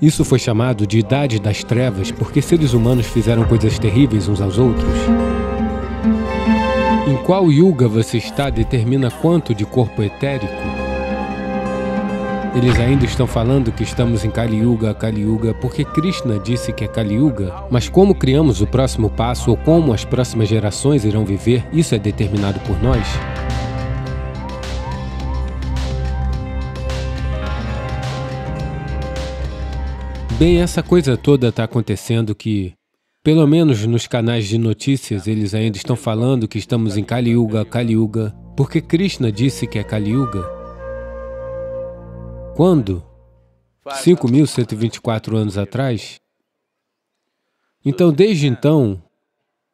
Isso foi chamado de Idade das Trevas porque seres humanos fizeram coisas terríveis uns aos outros. Em qual yuga você está determina quanto de corpo etérico. Eles ainda estão falando que estamos em Kali Yuga, Kali Yuga, porque Krishna disse que é Kali Yuga. Mas como criamos o próximo passo ou como as próximas gerações irão viver, isso é determinado por nós. Bem, essa coisa toda está acontecendo que, pelo menos nos canais de notícias, eles ainda estão falando que estamos em Kali Yuga, porque Krishna disse que é Yuga. Quando? 5.124 anos atrás? Então, desde então,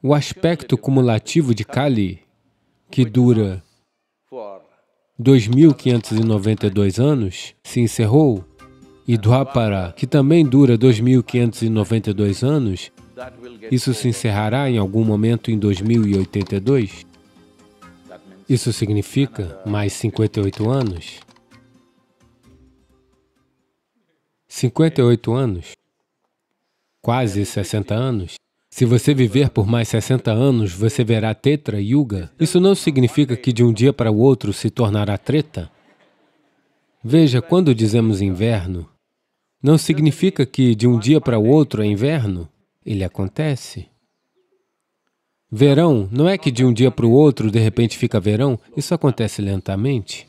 o aspecto cumulativo de Kali, que dura 2.592 anos, se encerrou e Dwapara, que também dura 2.592 anos, isso se encerrará em algum momento em 2082. Isso significa mais 58 anos. 58 anos, quase 60 anos. Se você viver por mais 60 anos, você verá Tetra Yuga. Isso não significa que de um dia para o outro se tornará treta. Veja, quando dizemos inverno, não significa que de um dia para o outro é inverno. Ele acontece. Verão, não é que de um dia para o outro, de repente, fica verão. Isso acontece lentamente.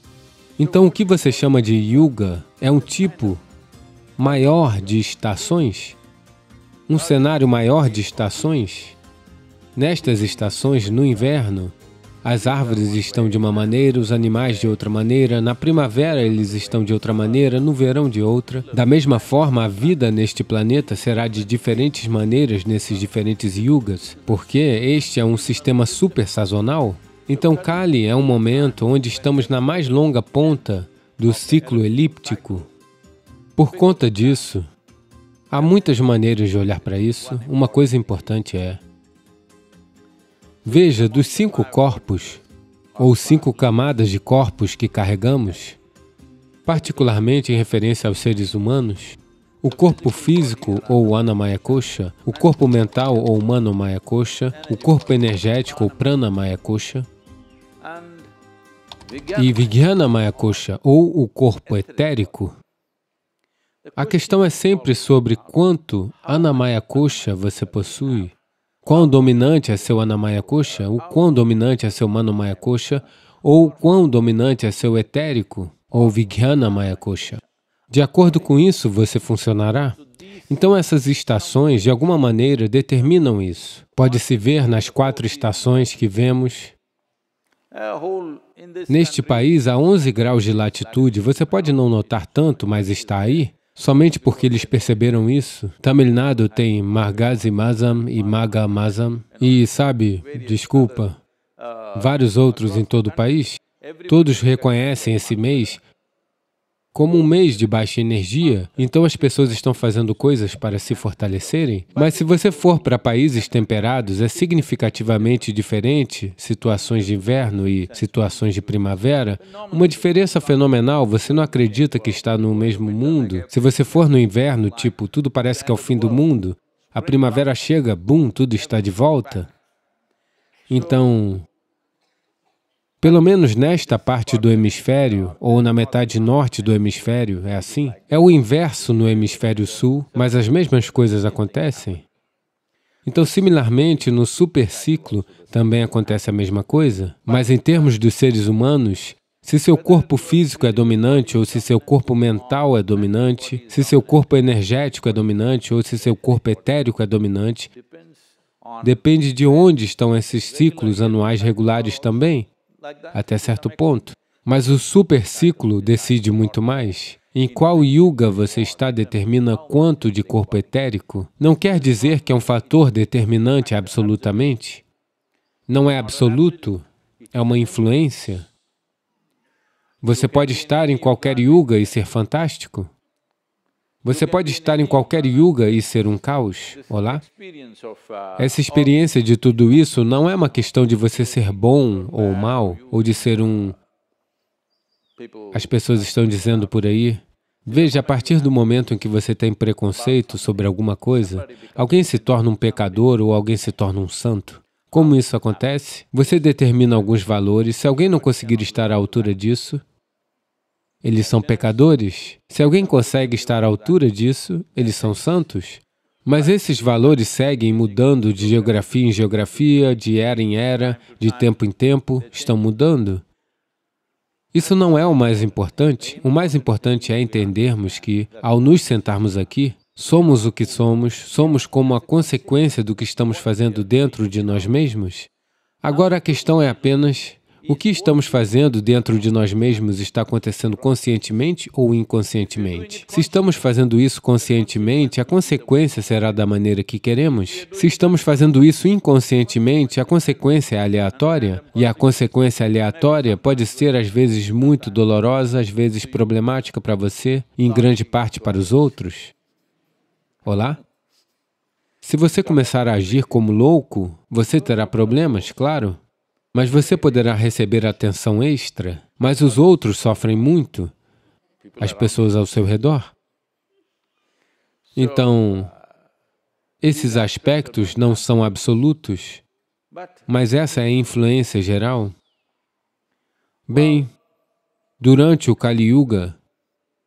Então, o que você chama de yuga é um tipo maior de estações, um cenário maior de estações. Nestas estações, no inverno, as árvores estão de uma maneira, os animais de outra maneira, na primavera eles estão de outra maneira, no verão de outra. Da mesma forma, a vida neste planeta será de diferentes maneiras nesses diferentes yugas, porque este é um sistema super sazonal. Então, Kali é um momento onde estamos na mais longa ponta do ciclo elíptico. Por conta disso, há muitas maneiras de olhar para isso. Uma coisa importante é Veja, dos cinco corpos, ou cinco camadas de corpos que carregamos, particularmente em referência aos seres humanos, o corpo físico, ou anamaya kosha, o corpo mental, ou manomaya kosha, o corpo energético, ou pranamaya kosha, e vijnanamaya kosha, ou o corpo etérico, a questão é sempre sobre quanto anamaya kosha você possui. Quão dominante é seu Anamaya coxa? O quão dominante é seu Manomaya coxa? Ou quão dominante é seu etérico? Ou Vijnanamaya coxa? De acordo com isso, você funcionará. Então, essas estações, de alguma maneira, determinam isso. Pode-se ver nas quatro estações que vemos. Neste país, a 11 graus de latitude, você pode não notar tanto, mas está aí. Somente porque eles perceberam isso, Tamil Nadu tem Margazi Mazam e Maga Mazam e, sabe, desculpa, vários outros em todo o país. Todos reconhecem esse mês como um mês de baixa energia, então as pessoas estão fazendo coisas para se fortalecerem? Mas se você for para países temperados, é significativamente diferente situações de inverno e situações de primavera? Uma diferença fenomenal, você não acredita que está no mesmo mundo? Se você for no inverno, tipo, tudo parece que é o fim do mundo, a primavera chega, bum, tudo está de volta? Então, pelo menos nesta parte do hemisfério, ou na metade norte do hemisfério, é assim. É o inverso no hemisfério sul, mas as mesmas coisas acontecem. Então, similarmente, no superciclo também acontece a mesma coisa, mas em termos dos seres humanos, se seu corpo físico é dominante ou se seu corpo mental é dominante, se seu corpo energético é dominante ou se seu corpo etérico é dominante, depende de onde estão esses ciclos anuais regulares também até certo ponto. Mas o super ciclo decide muito mais. Em qual yuga você está determina quanto de corpo etérico. Não quer dizer que é um fator determinante absolutamente. Não é absoluto, é uma influência. Você pode estar em qualquer yuga e ser fantástico. Você pode estar em qualquer yuga e ser um caos, olá? Essa experiência de tudo isso não é uma questão de você ser bom ou mal, ou de ser um... As pessoas estão dizendo por aí, Veja, a partir do momento em que você tem preconceito sobre alguma coisa, alguém se torna um pecador ou alguém se torna um santo. Como isso acontece? Você determina alguns valores, se alguém não conseguir estar à altura disso, eles são pecadores. Se alguém consegue estar à altura disso, eles são santos. Mas esses valores seguem mudando de geografia em geografia, de era em era, de tempo em tempo, estão mudando. Isso não é o mais importante. O mais importante é entendermos que, ao nos sentarmos aqui, somos o que somos, somos como a consequência do que estamos fazendo dentro de nós mesmos. Agora a questão é apenas o que estamos fazendo dentro de nós mesmos está acontecendo conscientemente ou inconscientemente? Se estamos fazendo isso conscientemente, a consequência será da maneira que queremos. Se estamos fazendo isso inconscientemente, a consequência é aleatória. E a consequência aleatória pode ser, às vezes, muito dolorosa, às vezes problemática para você, e em grande parte para os outros. Olá? Se você começar a agir como louco, você terá problemas, claro mas você poderá receber atenção extra, mas os outros sofrem muito, as pessoas ao seu redor. Então, esses aspectos não são absolutos, mas essa é a influência geral. Bem, durante o Kali Yuga,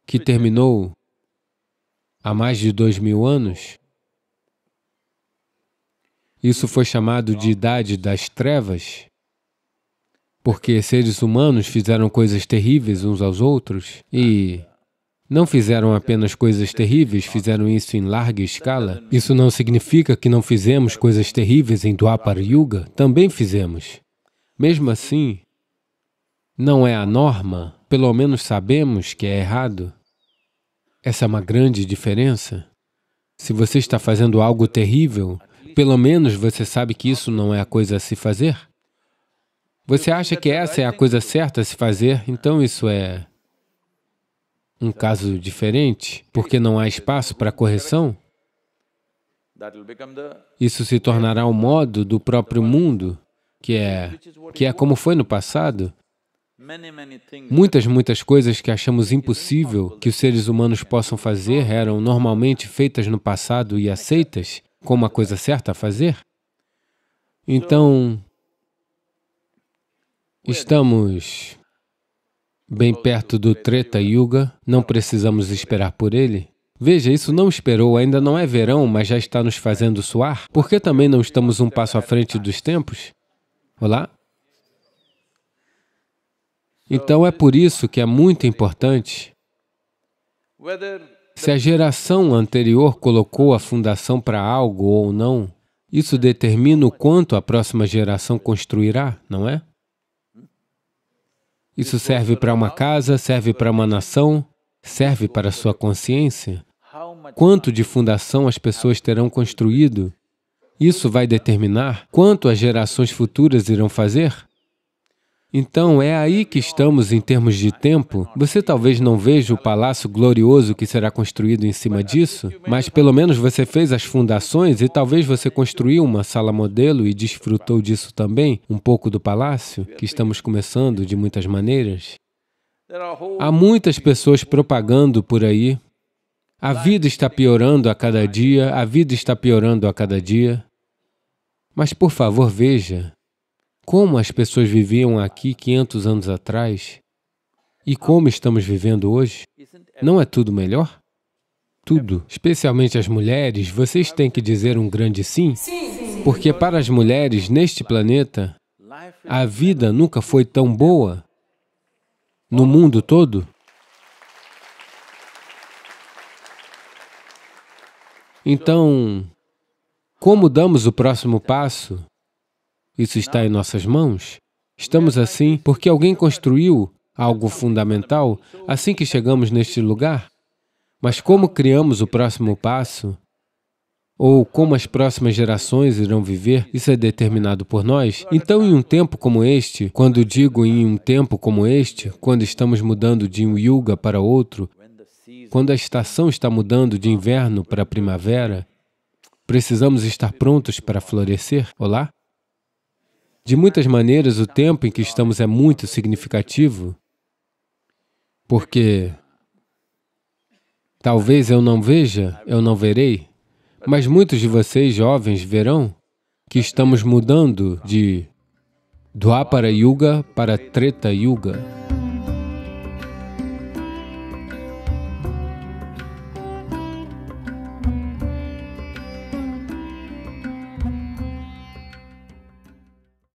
que terminou há mais de dois mil anos, isso foi chamado de Idade das Trevas, porque seres humanos fizeram coisas terríveis uns aos outros e não fizeram apenas coisas terríveis, fizeram isso em larga escala. Isso não significa que não fizemos coisas terríveis em Dwapar Yuga, também fizemos. Mesmo assim, não é a norma, pelo menos sabemos que é errado. Essa é uma grande diferença. Se você está fazendo algo terrível, pelo menos você sabe que isso não é a coisa a se fazer. Você acha é que essa é a coisa certa a se fazer? Então isso é um caso diferente, porque não há espaço para correção? Isso se tornará o um modo do próprio mundo, que é, que é como foi no passado. Muitas, muitas coisas que achamos impossível que os seres humanos possam fazer eram normalmente feitas no passado e aceitas como a coisa certa a fazer. Então, Estamos bem perto do Treta Yuga, não precisamos esperar por ele. Veja, isso não esperou, ainda não é verão, mas já está nos fazendo suar. Por que também não estamos um passo à frente dos tempos? Olá? Então é por isso que é muito importante se a geração anterior colocou a fundação para algo ou não, isso determina o quanto a próxima geração construirá, não é? Isso serve para uma casa, serve para uma nação, serve para a sua consciência. Quanto de fundação as pessoas terão construído? Isso vai determinar quanto as gerações futuras irão fazer? Então, é aí que estamos em termos de tempo. Você talvez não veja o palácio glorioso que será construído em cima disso, mas pelo menos você fez as fundações e talvez você construiu uma sala modelo e desfrutou disso também, um pouco do palácio, que estamos começando de muitas maneiras. Há muitas pessoas propagando por aí. A vida está piorando a cada dia, a vida está piorando a cada dia. Mas, por favor, veja, como as pessoas viviam aqui 500 anos atrás e como estamos vivendo hoje, não é tudo melhor? Tudo. Especialmente as mulheres, vocês têm que dizer um grande sim, porque para as mulheres neste planeta, a vida nunca foi tão boa no mundo todo. Então, como damos o próximo passo isso está em nossas mãos. Estamos é assim porque alguém é construiu algo é fundamental assim que chegamos neste lugar. Mas como criamos o próximo passo, ou como as próximas gerações irão viver, isso é determinado por nós. Então, em um tempo como este, quando digo em um tempo como este, quando estamos mudando de um yuga para outro, quando a estação está mudando de inverno para primavera, precisamos estar prontos para florescer. Olá? De muitas maneiras, o tempo em que estamos é muito significativo, porque talvez eu não veja, eu não verei, mas muitos de vocês, jovens, verão que estamos mudando de Dwapara Yuga para Treta Yuga.